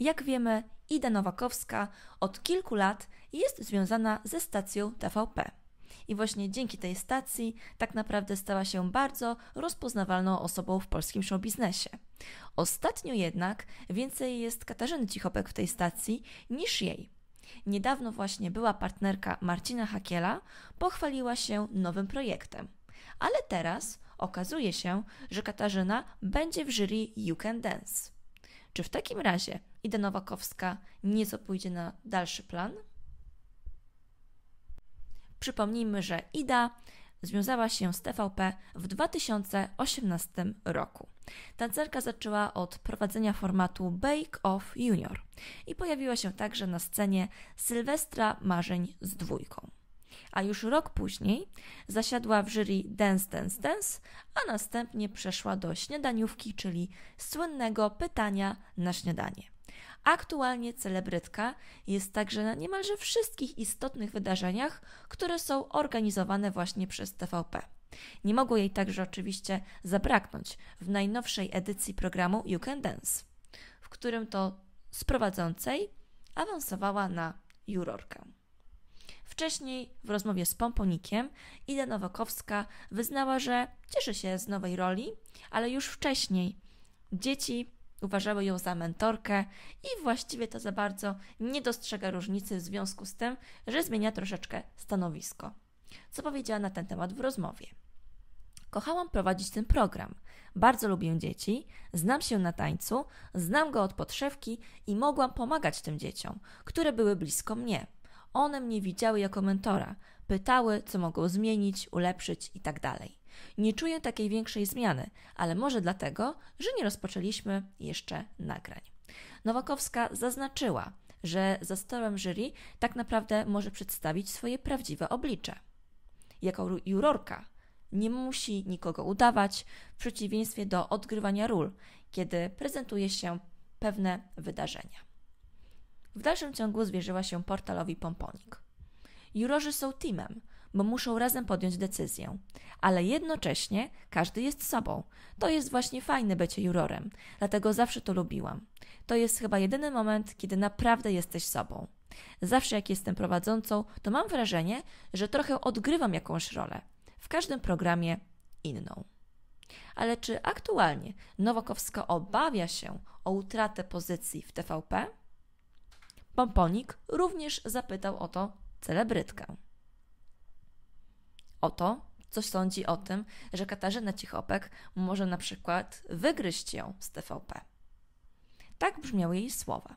Jak wiemy, Ida Nowakowska od kilku lat jest związana ze stacją TVP. I właśnie dzięki tej stacji tak naprawdę stała się bardzo rozpoznawalną osobą w polskim showbiznesie. Ostatnio jednak więcej jest Katarzyny Cichopek w tej stacji niż jej. Niedawno właśnie była partnerka Marcina Hakiela pochwaliła się nowym projektem. Ale teraz okazuje się, że Katarzyna będzie w jury You Can Dance. Czy w takim razie Ida Nowakowska nieco pójdzie na dalszy plan? Przypomnijmy, że Ida związała się z TVP w 2018 roku. Tancerka zaczęła od prowadzenia formatu Bake Off Junior i pojawiła się także na scenie Sylwestra Marzeń z dwójką a już rok później zasiadła w jury Dance Dance Dance, a następnie przeszła do śniadaniówki, czyli słynnego pytania na śniadanie. Aktualnie celebrytka jest także na niemalże wszystkich istotnych wydarzeniach, które są organizowane właśnie przez TVP. Nie mogło jej także oczywiście zabraknąć w najnowszej edycji programu You Can Dance, w którym to sprowadzącej awansowała na jurorkę. Wcześniej w rozmowie z Pomponikiem Ida Nowakowska wyznała, że cieszy się z nowej roli, ale już wcześniej dzieci uważały ją za mentorkę i właściwie to za bardzo nie dostrzega różnicy w związku z tym, że zmienia troszeczkę stanowisko. Co powiedziała na ten temat w rozmowie? Kochałam prowadzić ten program. Bardzo lubię dzieci, znam się na tańcu, znam go od podszewki i mogłam pomagać tym dzieciom, które były blisko mnie. One mnie widziały jako mentora, pytały, co mogą zmienić, ulepszyć itd. Tak nie czuję takiej większej zmiany, ale może dlatego, że nie rozpoczęliśmy jeszcze nagrań. Nowakowska zaznaczyła, że za stołem jury tak naprawdę może przedstawić swoje prawdziwe oblicze. Jako jurorka nie musi nikogo udawać, w przeciwieństwie do odgrywania ról, kiedy prezentuje się pewne wydarzenia. W dalszym ciągu zwierzyła się portalowi Pomponik. Jurorzy są teamem, bo muszą razem podjąć decyzję, ale jednocześnie każdy jest sobą. To jest właśnie fajne bycie jurorem, dlatego zawsze to lubiłam. To jest chyba jedyny moment, kiedy naprawdę jesteś sobą. Zawsze jak jestem prowadzącą, to mam wrażenie, że trochę odgrywam jakąś rolę. W każdym programie inną. Ale czy aktualnie Nowakowska obawia się o utratę pozycji w TVP? Pomponik również zapytał o to celebrytkę. O to, co sądzi o tym, że Katarzyna Cichopek może na przykład wygryźć ją z TVP. Tak brzmiały jej słowa.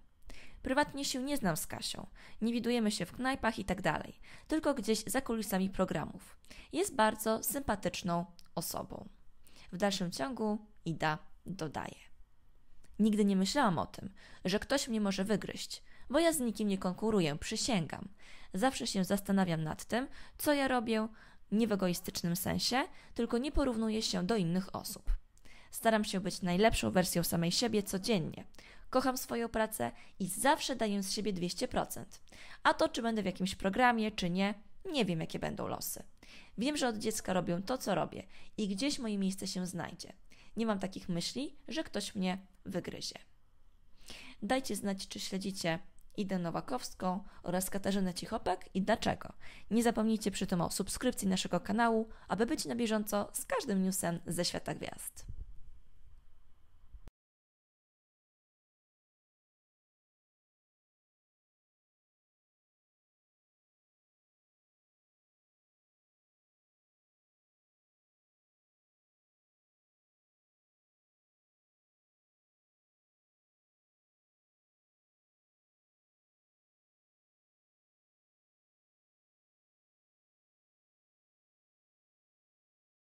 Prywatnie się nie znam z Kasią, nie widujemy się w knajpach i tak dalej, tylko gdzieś za kulisami programów. Jest bardzo sympatyczną osobą. W dalszym ciągu Ida dodaje. Nigdy nie myślałam o tym, że ktoś mnie może wygryźć bo ja z nikim nie konkuruję, przysięgam. Zawsze się zastanawiam nad tym, co ja robię, nie w egoistycznym sensie, tylko nie porównuję się do innych osób. Staram się być najlepszą wersją samej siebie codziennie. Kocham swoją pracę i zawsze daję z siebie 200%. A to, czy będę w jakimś programie, czy nie, nie wiem, jakie będą losy. Wiem, że od dziecka robię to, co robię i gdzieś moje miejsce się znajdzie. Nie mam takich myśli, że ktoś mnie wygryzie. Dajcie znać, czy śledzicie Idę Nowakowską oraz Katarzynę Cichopek i dlaczego. Nie zapomnijcie przy tym o subskrypcji naszego kanału, aby być na bieżąco z każdym newsem ze świata gwiazd.